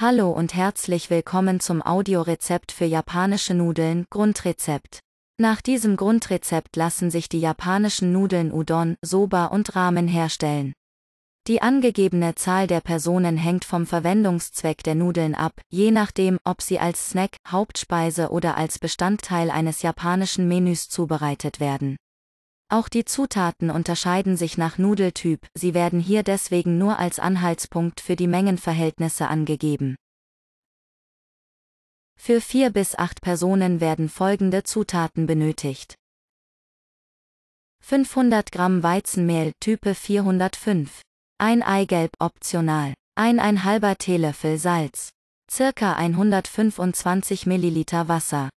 Hallo und herzlich willkommen zum Audiorezept für japanische Nudeln Grundrezept. Nach diesem Grundrezept lassen sich die japanischen Nudeln Udon, Soba und Ramen herstellen. Die angegebene Zahl der Personen hängt vom Verwendungszweck der Nudeln ab, je nachdem, ob sie als Snack, Hauptspeise oder als Bestandteil eines japanischen Menüs zubereitet werden. Auch die Zutaten unterscheiden sich nach Nudeltyp, sie werden hier deswegen nur als Anhaltspunkt für die Mengenverhältnisse angegeben. Für vier bis acht Personen werden folgende Zutaten benötigt. 500 Gramm Weizenmehl Type 405. Ein Eigelb optional. Ein ein halber Teelöffel Salz. Circa 125 Milliliter Wasser.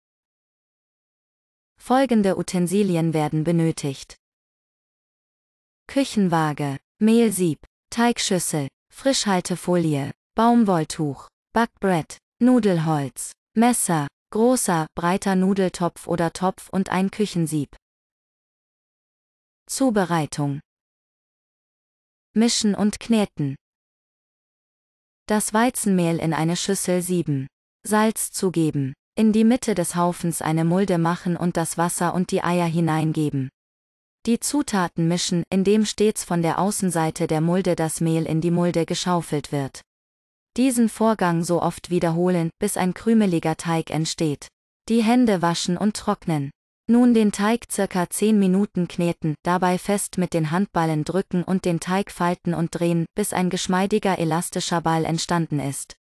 Folgende Utensilien werden benötigt. Küchenwaage, Mehlsieb, Teigschüssel, Frischhaltefolie, Baumwolltuch, Backbrett, Nudelholz, Messer, großer, breiter Nudeltopf oder Topf und ein Küchensieb. Zubereitung. Mischen und kneten. Das Weizenmehl in eine Schüssel sieben. Salz zugeben in die Mitte des Haufens eine Mulde machen und das Wasser und die Eier hineingeben. Die Zutaten mischen, indem stets von der Außenseite der Mulde das Mehl in die Mulde geschaufelt wird. Diesen Vorgang so oft wiederholen, bis ein krümeliger Teig entsteht. Die Hände waschen und trocknen. Nun den Teig circa 10 Minuten kneten, dabei fest mit den Handballen drücken und den Teig falten und drehen, bis ein geschmeidiger elastischer Ball entstanden ist.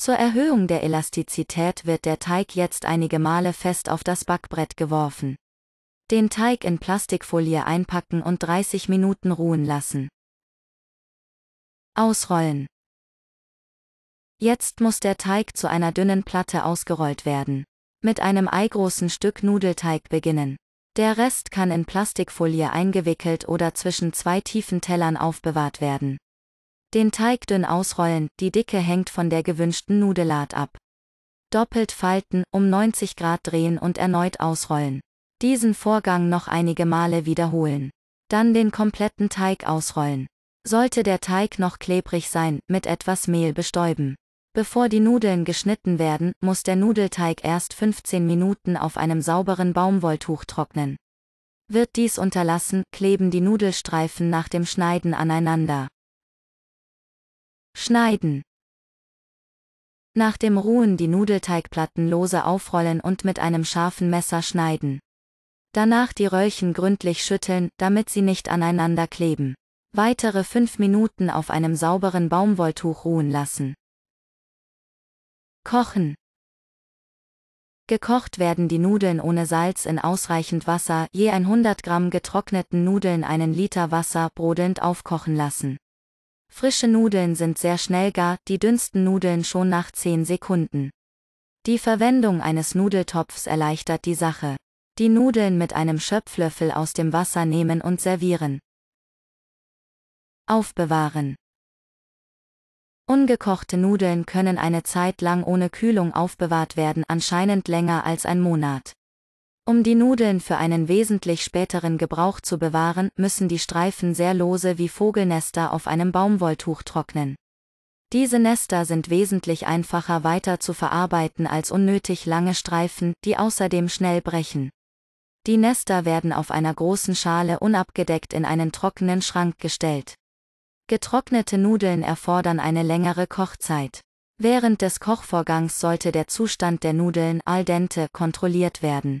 Zur Erhöhung der Elastizität wird der Teig jetzt einige Male fest auf das Backbrett geworfen. Den Teig in Plastikfolie einpacken und 30 Minuten ruhen lassen. Ausrollen. Jetzt muss der Teig zu einer dünnen Platte ausgerollt werden. Mit einem eigroßen Stück Nudelteig beginnen. Der Rest kann in Plastikfolie eingewickelt oder zwischen zwei tiefen Tellern aufbewahrt werden. Den Teig dünn ausrollen, die Dicke hängt von der gewünschten Nudelart ab. Doppelt falten, um 90 Grad drehen und erneut ausrollen. Diesen Vorgang noch einige Male wiederholen. Dann den kompletten Teig ausrollen. Sollte der Teig noch klebrig sein, mit etwas Mehl bestäuben. Bevor die Nudeln geschnitten werden, muss der Nudelteig erst 15 Minuten auf einem sauberen Baumwolltuch trocknen. Wird dies unterlassen, kleben die Nudelstreifen nach dem Schneiden aneinander. Schneiden. Nach dem Ruhen die Nudelteigplatten lose aufrollen und mit einem scharfen Messer schneiden. Danach die Röllchen gründlich schütteln, damit sie nicht aneinander kleben. Weitere fünf Minuten auf einem sauberen Baumwolltuch ruhen lassen. Kochen. Gekocht werden die Nudeln ohne Salz in ausreichend Wasser, je 100 Gramm getrockneten Nudeln einen Liter Wasser brodelnd aufkochen lassen. Frische Nudeln sind sehr schnell gar, die dünnsten Nudeln schon nach 10 Sekunden. Die Verwendung eines Nudeltopfs erleichtert die Sache. Die Nudeln mit einem Schöpflöffel aus dem Wasser nehmen und servieren. Aufbewahren. Ungekochte Nudeln können eine Zeit lang ohne Kühlung aufbewahrt werden, anscheinend länger als ein Monat. Um die Nudeln für einen wesentlich späteren Gebrauch zu bewahren, müssen die Streifen sehr lose wie Vogelnester auf einem Baumwolltuch trocknen. Diese Nester sind wesentlich einfacher weiter zu verarbeiten als unnötig lange Streifen, die außerdem schnell brechen. Die Nester werden auf einer großen Schale unabgedeckt in einen trockenen Schrank gestellt. Getrocknete Nudeln erfordern eine längere Kochzeit. Während des Kochvorgangs sollte der Zustand der Nudeln al dente kontrolliert werden.